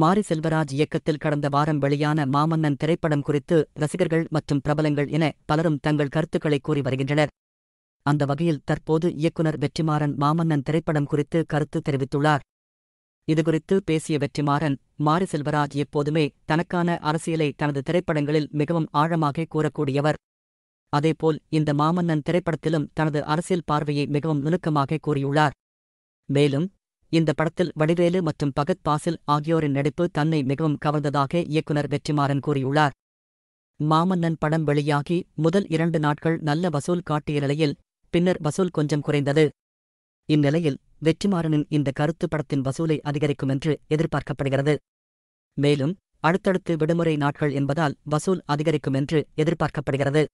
மாரி செல்வராஜ் இயக்கத்தில் கடந்த வாரம் வெளியான மாமன்னன் திரைப்படம் குறித்து ரசிகர்கள் மற்றும் பிரபலங்கள் என பலரும் தங்கள் கருத்துக்களை கூறி வருகின்றனர் அந்த வகையில் தற்போது இயக்குனர் வெற்றிமாறன் மாமன்னன் திரைப்படம் குறித்து கருத்து தெரிவித்துள்ளார் இதுகுறித்து பேசிய வெற்றிமாறன் மாரி செல்வராஜ் எப்போதுமே தனக்கான அரசியலை தனது திரைப்படங்களில் மிகவும் ஆழமாக கூறக்கூடியவர் அதேபோல் இந்த மாமன்னன் திரைப்படத்திலும் தனது அரசியல் பார்வையை மிகவும் நுணுக்கமாக கூறியுள்ளார் மேலும் இந்த படத்தில் வடிவேலு மற்றும் பகத் பாசில் ஆகியோரின் நடிப்பு தன்னை மிகவும் கவர்ந்ததாக இயக்குனர் வெற்றிமாறன் கூறியுள்ளார் மாமன்னன் படம் வெளியாகி முதல் இரண்டு நாட்கள் நல்ல வசூல் காட்டிய நிலையில் பின்னர் வசூல் கொஞ்சம் குறைந்தது இந்நிலையில் வெற்றிமாறனின் இந்த கருத்து படத்தின் வசூலை அதிகரிக்கும் என்று எதிர்பார்க்கப்படுகிறது மேலும் அடுத்தடுத்து விடுமுறை நாட்கள் என்பதால் வசூல் அதிகரிக்கும் என்று எதிர்பார்க்கப்படுகிறது